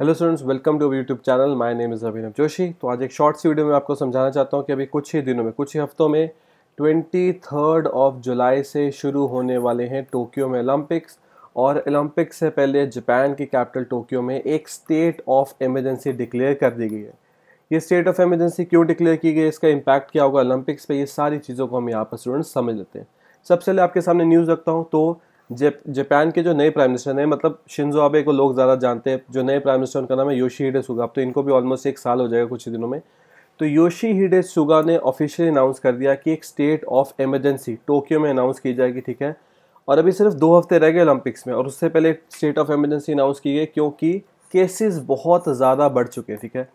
hello students welcome to YouTube channel my name is Abhinav Joshi तो आज एक शॉर्ट सी वीडियो में आपको समझाना चाहता हूँ कि अभी कुछ ही दिनों में कुछ ही हफ्तों में ट्वेंटी थर्ड ऑफ जुलाई से शुरू होने वाले हैं टोक्यो में ओलंपिक्स और ओलंपिक्स से पहले जापान की कैपिटल टोक्यो में एक स्टेट ऑफ एमरजेंसी डिक्लेयर कर दी गई है ये स्टेट ऑफ एमरजेंसी क्यों डिक्लेयर की गई इसका इम्पैक्ट क्या होगा ओलंपिक्स पर ये सारी चीज़ों को हम यहाँ पर स्टूडेंट्स समझ लेते हैं सबसे पहले आपके सामने न्यूज़ रखता हूँ तो जापान के जो नए प्राइम मिनिस्टर हैं मतलब शिंजो आबे को लोग ज़्यादा जानते हैं जो नए प्राइम मिनिस्टर उनका नाम है योशी हिडे सुगा अब तो इनको भी ऑलमोस्ट एक साल हो जाएगा कुछ दिनों में तो योशी हिडे सुगा ने ऑफिशियली अनाउंस कर दिया कि एक स्टेट ऑफ एमरजेंसी टोक्यो में अनाउंस की जाएगी ठीक है और अभी सिर्फ दो हफ्ते रह गए ओलंपिक्स में और उससे पहले स्टेट ऑफ एमरजेंसी अनाउंस की गई क्योंकि केसेस बहुत ज़्यादा बढ़ चुके हैं ठीक है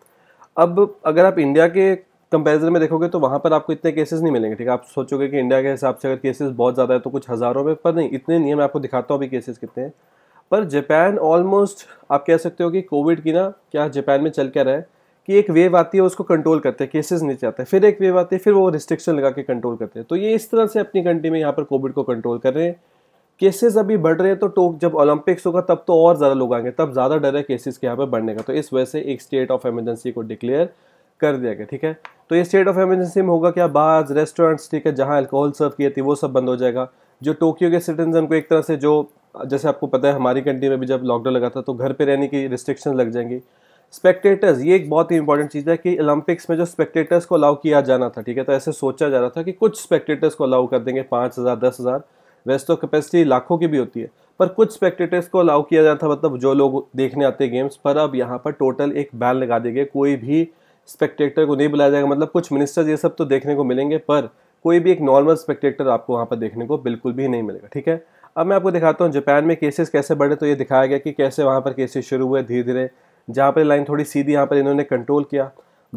अब अगर आप इंडिया के कंपेरिजन में देखोगे तो वहाँ पर आपको इतने केसेस नहीं मिलेंगे ठीक है आप सोचोगे कि इंडिया के हिसाब से अगर केसेस बहुत ज़्यादा है तो कुछ हज़ारों में पर नहीं इतने नहीं है मैं आपको दिखाता हूँ अभी केसेस कितने हैं पर जापान ऑलमोस्ट आप कह सकते हो कि कोविड की ना क्या जापान में चल क्या रहा है कि एक वेव आती है उसको कंट्रोल करते हैं केसेस नीचे आते हैं फिर एक वेव आती है फिर वो रिस्ट्रिक्शन लगा के कंट्रोल करते हैं तो ये इस तरह से अपनी कंट्री में यहाँ पर कोविड को कंट्रोल कर रहे हैं केसेस अभी बढ़ रहे हैं तो टोक जब ओलंपिक्स होगा तब तो और ज़्यादा लोग आएंगे तब ज़्यादा डर है केसेस के यहाँ पर बढ़ने का तो इस वजह से एक स्टेट ऑफ एमरजेंसी को डिक्लेयर कर दिया गया ठीक है तो ये स्टेट ऑफ एमरजेंसी में होगा क्या बार्स रेस्टोरेंट्स ठीक है जहाँ अल्कोहल सर्व किए थे वो सब बंद हो जाएगा जो टोक्यो के सिटीजन को एक तरह से जो जैसे आपको पता है हमारी कंट्री में भी जब लॉकडाउन लगा था तो घर पर रहने की रिस्ट्रिक्शन लग जाएंगी स्पेक्टेटर्स ये एक बहुत ही इंपॉर्टेंट चीज़ है कि ओलंपिक्स में जो स्पेक्टेटर्स को अलाउ किया जाना था ठीक है तो ऐसे सोचा जा रहा था कि कुछ स्पेक्टेटर्स को अलाउ कर देंगे पाँच हज़ार दस हज़ार वैसे तो कैपेसिटी लाखों की भी होती है पर कुछ स्पेक्टेटर्स को अलाउ किया जाना था मतलब जो लोग देखने आते हैं गेम्स पर अब यहाँ पर टोटल एक बैन लगा देंगे कोई भी स्पेक्टेटर को नहीं बुलाया जाएगा मतलब कुछ मिनिस्टर्स ये सब तो देखने को मिलेंगे पर कोई भी एक नॉर्मल स्पेक्टेटर आपको वहाँ पर देखने को बिल्कुल भी नहीं मिलेगा ठीक है अब मैं आपको दिखाता हूँ जापान में केसेस कैसे बढ़े तो ये दिखाया गया कि कैसे वहाँ पर केसेस शुरू हुए धीरे धीरे जहाँ पर लाइन थोड़ी सीधी यहाँ पर इन्होंने कंट्रोल किया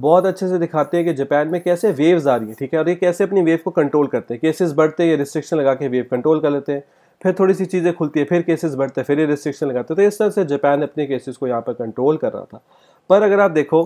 बहुत अच्छे से दिखाते हैं कि जापान में कैसे वेव्स आ रही हैं ठीक है और ये कैसे अपनी वेव को कंट्रोल करते हैं केसेस बढ़ते ये रिस्ट्रिक्शन लगा के वेव कंट्रोल कर लेते हैं फिर थोड़ी सी चीज़ें खुलती है फिर केसेस बढ़ते हैं फिर ये रिस्ट्रिक्शन लगाते हैं तो इस तरह से जापान अपने केसेस को यहाँ पर कंट्रोल कर रहा था पर अगर आप देखो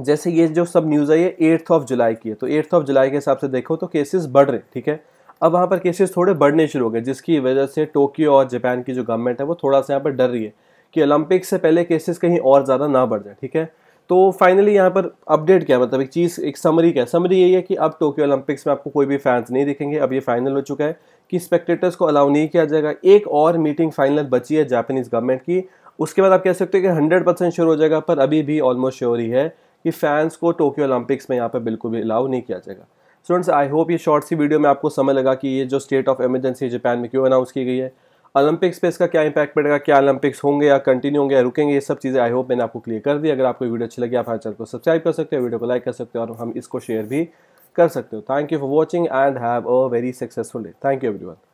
जैसे ये जो सब न्यूज़ आई है एट्थ ऑफ जुलाई की है तो एट्थ ऑफ जुलाई के हिसाब से देखो तो केसेस बढ़ रहे ठीक है अब वहाँ पर केसेस थोड़े बढ़ने शुरू हो गए जिसकी वजह से टोक्यो और जापान की जो गवर्नमेंट है वो थोड़ा सा यहाँ पर डर रही है कि ओलंपिक से पहले केसेस कहीं और ज़्यादा ना बढ़ जाए ठीक है तो फाइनली यहाँ पर अपडेट क्या है मतलब एक चीज़ एक समरी क्या है समरी यही है कि अब टोक्यो ओलंपिक्स में आपको कोई भी फैंस नहीं दिखेंगे अब ये फाइनल हो चुका है कि स्पेक्टेटर्स को अलाउ नहीं किया जाएगा एक और मीटिंग फाइनल बची है जापानीज़ गवर्नमेंट की उसके बाद आप कह सकते हो कि हंड्रेड परसेंट श्योर हो जाएगा पर अभी भी ऑलमोस्ट श्योर ही है कि फैंस को टोक्यो ओलंपिक्स में यहाँ पर बिल्कुल भी अलाउ नहीं किया जाएगा स्टूडेंट्स आई होप ये शॉर्ट सी वीडियो में आपको समझ लगा कि ये जो स्टेट ऑफ एमरजेंसी जापान में क्यों अनाउंस की गई है ओलंपिक्स पे इसका क्या इंपैक्ट पड़ेगा क्या ओलंपिक्स होंगे या कंटिन्यू होंगे या रुकेंगे ये सब चीज़ें आई होप मैंने आपको क्लियर कर दी अगर आपको वीडियो अच्छी लगी आप हमारे चैनल को सब्सक्राइब कर सकते हो वीडियो को लाइक कर सकते हो और हम इसको शेयर भी कर सकते हो thank you for watching and have a very successful day thank you every